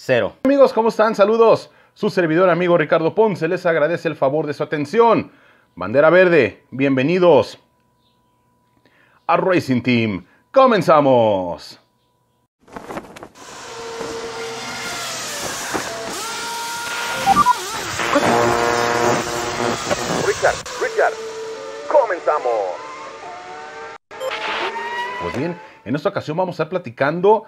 cero. Amigos, ¿cómo están? Saludos. Su servidor amigo Ricardo Ponce les agradece el favor de su atención. Bandera Verde, bienvenidos a Racing Team. ¡Comenzamos! Richard, Richard, comenzamos. Pues bien, en esta ocasión vamos a estar platicando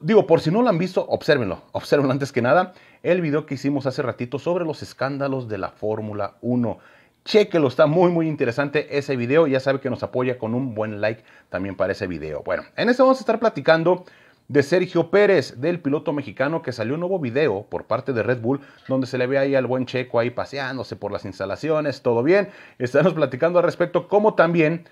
digo, por si no lo han visto, obsérvenlo, obsérvenlo antes que nada, el video que hicimos hace ratito sobre los escándalos de la Fórmula 1. Chequelo, está muy muy interesante ese video, ya sabe que nos apoya con un buen like también para ese video. Bueno, en este vamos a estar platicando de Sergio Pérez, del piloto mexicano que salió un nuevo video por parte de Red Bull, donde se le ve ahí al buen Checo ahí paseándose por las instalaciones, todo bien. Estamos platicando al respecto, como también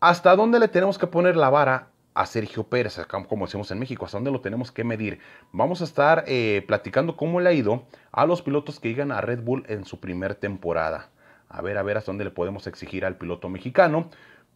hasta dónde le tenemos que poner la vara a Sergio Pérez, como decimos en México, hasta dónde lo tenemos que medir. Vamos a estar eh, platicando cómo le ha ido a los pilotos que llegan a Red Bull en su primer temporada. A ver, a ver hasta dónde le podemos exigir al piloto mexicano.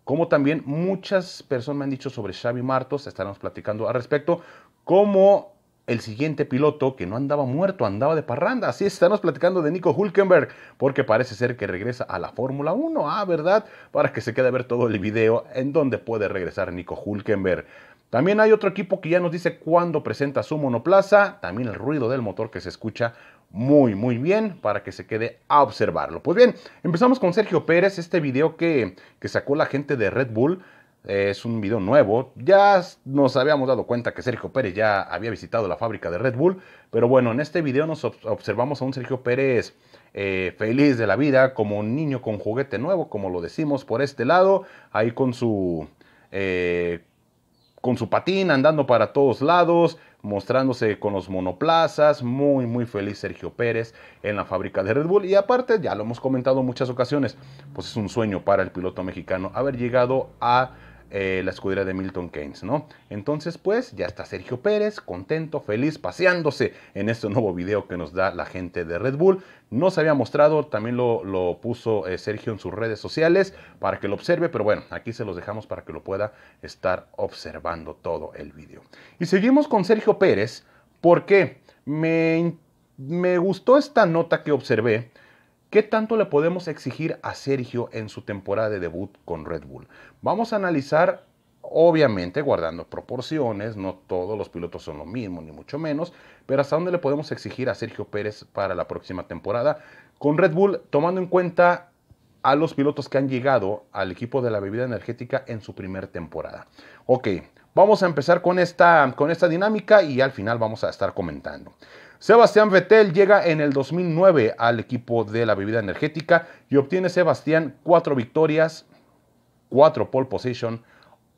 Como también muchas personas me han dicho sobre Xavi Martos, estaremos platicando al respecto, cómo el siguiente piloto que no andaba muerto, andaba de parranda. Así estamos platicando de Nico Hulkenberg, porque parece ser que regresa a la Fórmula 1. Ah, ¿verdad? Para que se quede a ver todo el video en donde puede regresar Nico Hulkenberg. También hay otro equipo que ya nos dice cuándo presenta su monoplaza. También el ruido del motor que se escucha muy, muy bien para que se quede a observarlo. Pues bien, empezamos con Sergio Pérez, este video que, que sacó la gente de Red Bull es un video nuevo. Ya nos habíamos dado cuenta que Sergio Pérez ya había visitado la fábrica de Red Bull. Pero bueno, en este video nos observamos a un Sergio Pérez eh, feliz de la vida, como un niño con juguete nuevo, como lo decimos por este lado. Ahí con su, eh, con su patín andando para todos lados, mostrándose con los monoplazas. Muy, muy feliz Sergio Pérez en la fábrica de Red Bull. Y aparte, ya lo hemos comentado en muchas ocasiones, pues es un sueño para el piloto mexicano haber llegado a eh, la escudera de Milton Keynes, ¿no? Entonces, pues ya está Sergio Pérez, contento, feliz, paseándose en este nuevo video que nos da la gente de Red Bull. No se había mostrado, también lo, lo puso eh, Sergio en sus redes sociales para que lo observe, pero bueno, aquí se los dejamos para que lo pueda estar observando todo el video. Y seguimos con Sergio Pérez, porque me, me gustó esta nota que observé ¿Qué tanto le podemos exigir a Sergio en su temporada de debut con Red Bull? Vamos a analizar, obviamente guardando proporciones, no todos los pilotos son lo mismo, ni mucho menos, pero hasta dónde le podemos exigir a Sergio Pérez para la próxima temporada con Red Bull, tomando en cuenta a los pilotos que han llegado al equipo de la bebida energética en su primer temporada. Ok, vamos a empezar con esta, con esta dinámica y al final vamos a estar comentando. Sebastián Vettel llega en el 2009 al equipo de la bebida energética y obtiene Sebastián cuatro victorias, cuatro pole position,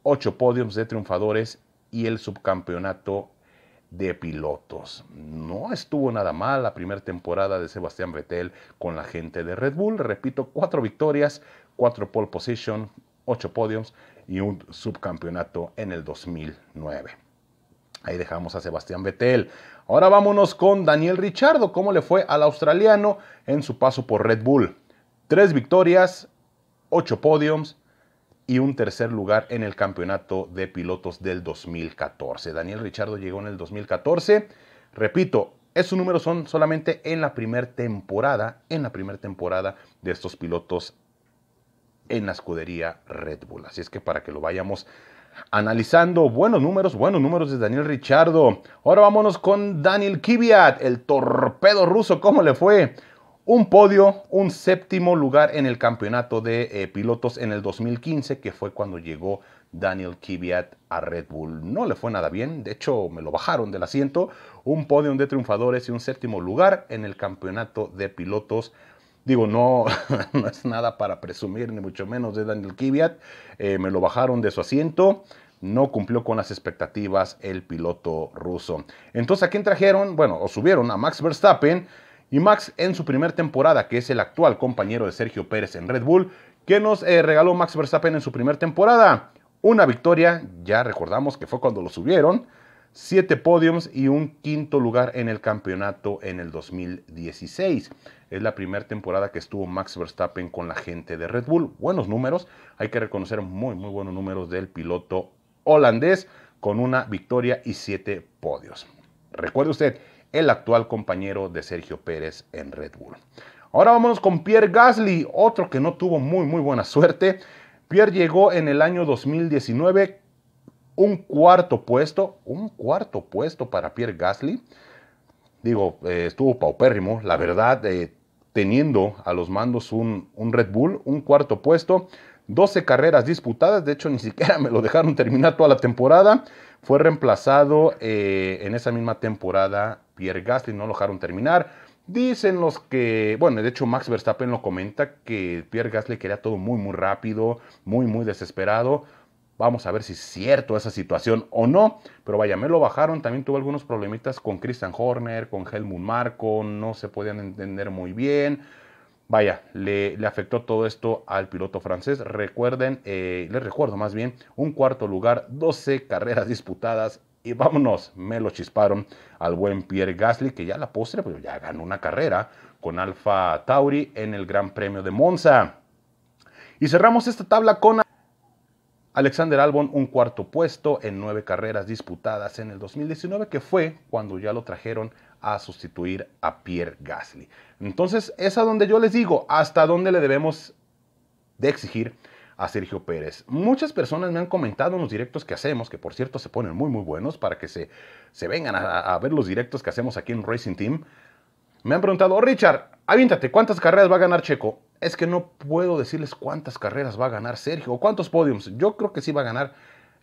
ocho podiums de triunfadores y el subcampeonato de pilotos. No estuvo nada mal la primera temporada de Sebastián Vettel con la gente de Red Bull. Repito, cuatro victorias, cuatro pole position, ocho podiums y un subcampeonato en el 2009. Ahí dejamos a Sebastián Vettel. Ahora vámonos con Daniel Richardo. ¿Cómo le fue al australiano en su paso por Red Bull? Tres victorias, ocho podiums y un tercer lugar en el campeonato de pilotos del 2014. Daniel Richardo llegó en el 2014. Repito, esos números son solamente en la primera temporada, en la primera temporada de estos pilotos en la escudería Red Bull. Así es que para que lo vayamos analizando buenos números, buenos números de Daniel Richardo. Ahora vámonos con Daniel Kiviat, el torpedo ruso, ¿cómo le fue? Un podio, un séptimo lugar en el campeonato de eh, pilotos en el 2015, que fue cuando llegó Daniel Kiviat a Red Bull. No le fue nada bien, de hecho me lo bajaron del asiento. Un podio de triunfadores y un séptimo lugar en el campeonato de pilotos Digo, no, no es nada para presumir, ni mucho menos de Daniel Kiviat. Eh, me lo bajaron de su asiento. No cumplió con las expectativas el piloto ruso. Entonces, ¿a quién trajeron? Bueno, o subieron a Max Verstappen. Y Max en su primera temporada, que es el actual compañero de Sergio Pérez en Red Bull, que nos eh, regaló Max Verstappen en su primera temporada? Una victoria, ya recordamos que fue cuando lo subieron, siete podiums y un quinto lugar en el campeonato en el 2016. Es la primera temporada que estuvo Max Verstappen con la gente de Red Bull. Buenos números, hay que reconocer muy, muy buenos números del piloto holandés con una victoria y siete podios. Recuerde usted, el actual compañero de Sergio Pérez en Red Bull. Ahora vamos con Pierre Gasly, otro que no tuvo muy, muy buena suerte. Pierre llegó en el año 2019 un cuarto puesto, un cuarto puesto para Pierre Gasly. Digo, eh, estuvo paupérrimo, la verdad, eh, teniendo a los mandos un, Red Bull, un cuarto puesto, 12 carreras disputadas, de hecho ni siquiera me lo dejaron terminar toda la temporada, fue reemplazado eh, en esa misma temporada Pierre Gasly, no lo dejaron terminar. Dicen los que, bueno, de hecho Max Verstappen lo comenta, que Pierre Gasly quería todo muy, muy rápido, muy, muy desesperado. Vamos a ver si es cierto esa situación o no. Pero vaya, me lo bajaron. También tuvo algunos problemitas con Christian Horner, con Helmut Marco. No se podían entender muy bien. Vaya, le, afectó todo esto al piloto francés. Recuerden, eh, les recuerdo más bien, un cuarto lugar, 12 carreras disputadas. Y vámonos, me lo chisparon al buen Pierre Gasly, que ya la postre, pero pues, ya ganó una carrera con Alfa Tauri en el Gran Premio de Monza. Y cerramos esta tabla con Alexander Albon un cuarto puesto en nueve carreras disputadas en el 2019, que fue cuando ya lo trajeron a sustituir a Pierre Gasly. Entonces es a donde yo les digo, hasta dónde le debemos de exigir a Sergio Pérez. Muchas personas me han comentado en los directos que hacemos, que por cierto se ponen muy muy buenos para que se, se vengan a, ver los directos que hacemos aquí en Racing Team. Me han preguntado, oh, Richard, avíntate, ¿cuántas carreras va a ganar Checo? Es que no puedo decirles cuántas carreras va a ganar Sergio o cuántos podiums. Yo creo que sí va a ganar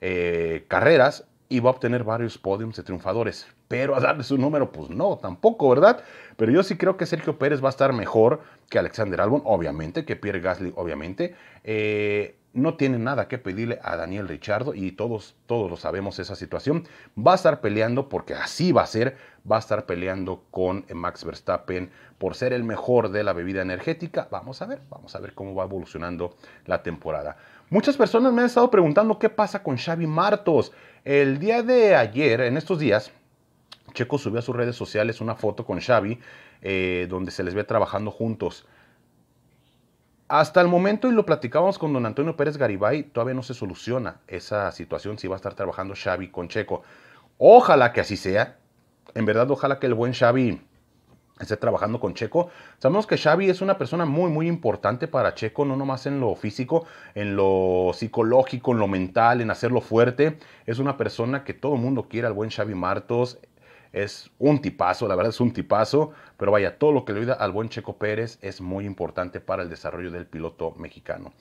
eh, carreras y va a obtener varios podiums de triunfadores. Pero a darles un número, pues no, tampoco, ¿verdad? Pero yo sí creo que Sergio Pérez va a estar mejor que Alexander Albon, obviamente, que Pierre Gasly, obviamente. Eh, no tiene nada que pedirle a Daniel Richardo y todos, todos lo sabemos esa situación. Va a estar peleando, porque así va a ser, va a estar peleando con Max Verstappen por ser el mejor de la bebida energética. Vamos a ver, vamos a ver cómo va evolucionando la temporada. Muchas personas me han estado preguntando qué pasa con Xavi Martos. El día de ayer, en estos días, Checo subió a sus redes sociales una foto con Xavi eh, donde se les ve trabajando juntos. Hasta el momento, y lo platicábamos con don Antonio Pérez Garibay, todavía no se soluciona esa situación si va a estar trabajando Xavi con Checo. Ojalá que así sea. En verdad, ojalá que el buen Xavi esté trabajando con Checo. Sabemos que Xavi es una persona muy, muy importante para Checo, no nomás en lo físico, en lo psicológico, en lo mental, en hacerlo fuerte. Es una persona que todo el mundo quiere, al buen Xavi Martos es un tipazo, la verdad es un tipazo, pero vaya, todo lo que le oiga al buen Checo Pérez es muy importante para el desarrollo del piloto mexicano.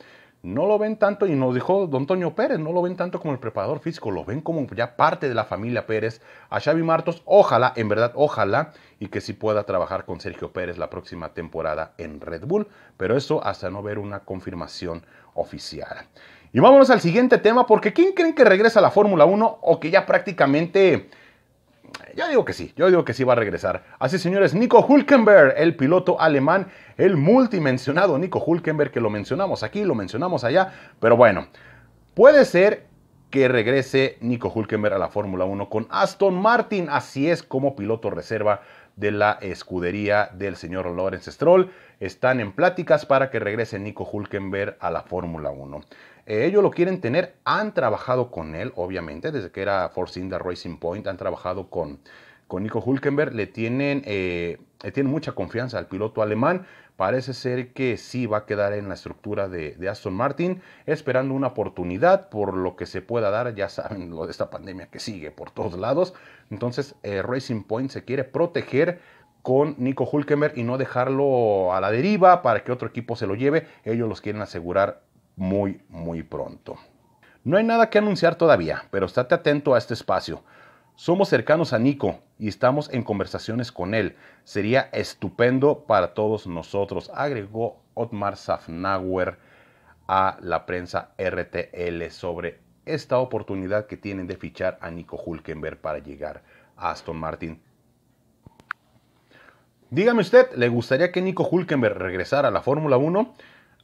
No lo ven tanto, y nos dijo Don Antonio Pérez, no lo ven tanto como el preparador físico, lo ven como ya parte de la familia Pérez. A Xavi Martos, ojalá, en verdad, ojalá, y que sí pueda trabajar con Sergio Pérez la próxima temporada en Red Bull, pero eso hasta no ver una confirmación oficial. Y vámonos al siguiente tema, porque ¿quién creen que regresa a la Fórmula 1 o que ya prácticamente yo digo que sí, yo digo que sí va a regresar. Así señores, Nico Hulkenberg, el piloto alemán, el multimensionado Nico Hulkenberg, que lo mencionamos aquí, lo mencionamos allá, pero bueno, puede ser que regrese Nico Hulkenberg a la Fórmula 1 con Aston Martin, así es como piloto reserva de la escudería del señor Lawrence Stroll. Están en pláticas para que regrese Nico Hulkenberg a la Fórmula 1. Eh, ellos lo quieren tener, han trabajado con él, obviamente, desde que era Force India Racing Point, han trabajado con, Nico Hulkenberg, le tienen, eh, tienen mucha confianza al piloto alemán. Parece ser que sí va a quedar en la estructura de, Aston Martin, esperando una oportunidad por lo que se pueda dar. Ya saben lo de esta pandemia que sigue por todos lados. Entonces, eh, Racing Point se quiere proteger con Nico Hulkenberg y no dejarlo a la deriva para que otro equipo se lo lleve. Ellos los quieren asegurar muy, muy pronto. No hay nada que anunciar todavía, pero estate atento a este espacio. Somos cercanos a Nico y estamos en conversaciones con él. Sería estupendo para todos nosotros, agregó Otmar Safnauer a la prensa RTL sobre esta oportunidad que tienen de fichar a Nico Hulkenberg para llegar a Aston Martin. Dígame usted, ¿le gustaría que Nico Hulkenberg regresara a la Fórmula 1?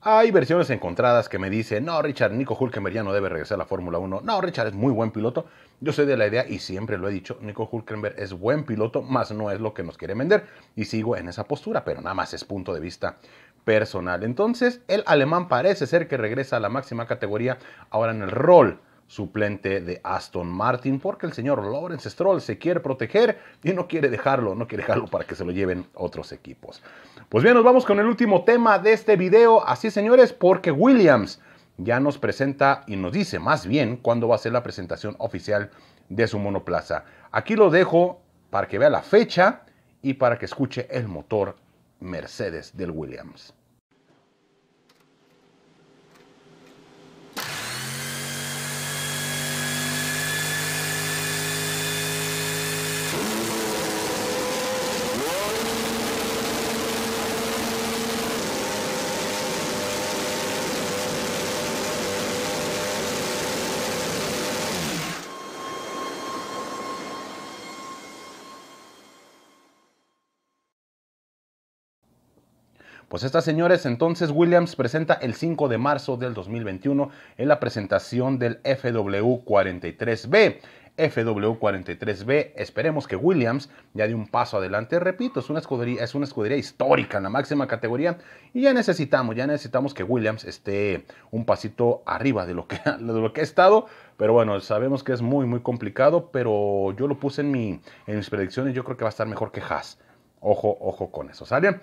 Hay versiones encontradas que me dicen, no, Richard, Nico Hulkenberg ya no debe regresar a la Fórmula 1. No, Richard es muy buen piloto. Yo soy de la idea y siempre lo he dicho, Nico Hulkenberg es buen piloto, más no es lo que nos quiere vender. Y sigo en esa postura, pero nada más es punto de vista personal. Entonces, el alemán parece ser que regresa a la máxima categoría ahora en el rol suplente de Aston Martin, porque el señor Lawrence Stroll se quiere proteger y no quiere dejarlo, no quiere dejarlo para que se lo lleven otros equipos. Pues bien, nos vamos con el último tema de este video, así señores, porque Williams ya nos presenta y nos dice más bien cuándo va a ser la presentación oficial de su monoplaza. Aquí lo dejo para que vea la fecha y para que escuche el motor Mercedes del Williams. Pues estas señores, entonces Williams presenta el 5 de marzo del 2021 en la presentación del FW43B. FW43B. Esperemos que Williams ya dé un paso adelante. Repito, es una escudería, es una escudería histórica en la máxima categoría y ya necesitamos, ya necesitamos que Williams esté un pasito arriba de lo que, de lo que ha estado. Pero bueno, sabemos que es muy, muy complicado, pero yo lo puse en, mi, en mis predicciones. Yo creo que va a estar mejor que Haas. Ojo, ojo con eso, ¿sale?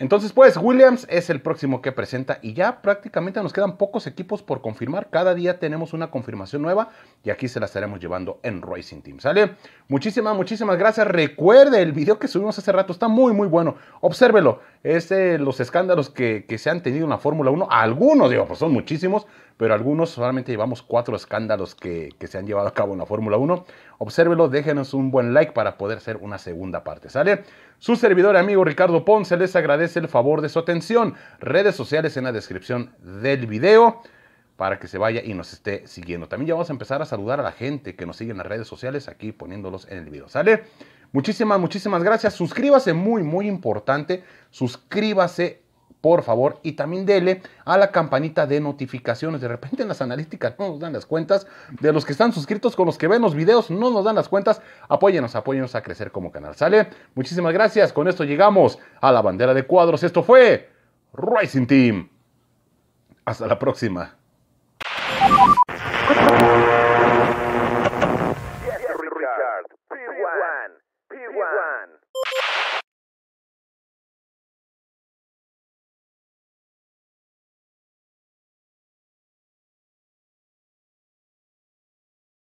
Entonces, pues, Williams es el próximo que presenta y ya prácticamente nos quedan pocos equipos por confirmar. Cada día tenemos una confirmación nueva y aquí se la estaremos llevando en Racing Team. ¿Sale? Muchísimas, muchísimas gracias. Recuerde el video que subimos hace rato, está muy, muy bueno. Obsérvelo es este, los escándalos que, se han tenido en la Fórmula 1. Algunos, digo, pues son muchísimos, pero algunos solamente llevamos cuatro escándalos que, se han llevado a cabo en la Fórmula 1. Obsérvelo, déjenos un buen like para poder hacer una segunda parte, ¿sale? Su servidor amigo Ricardo Ponce les agradece el favor de su atención. Redes sociales en la descripción del video para que se vaya y nos esté siguiendo. También ya vamos a empezar a saludar a la gente que nos sigue en las redes sociales aquí poniéndolos en el video, ¿sale? Muchísimas, muchísimas gracias. Suscríbase, muy, muy importante. Suscríbase, por favor, y también dele a la campanita de notificaciones. De repente en las analíticas no nos dan las cuentas. De los que están suscritos con los que ven los videos no nos dan las cuentas. Apóyenos, apóyenos a crecer como canal. ¿Sale? Muchísimas gracias. Con esto llegamos a la bandera de cuadros. Esto fue Rising Team. Hasta la próxima.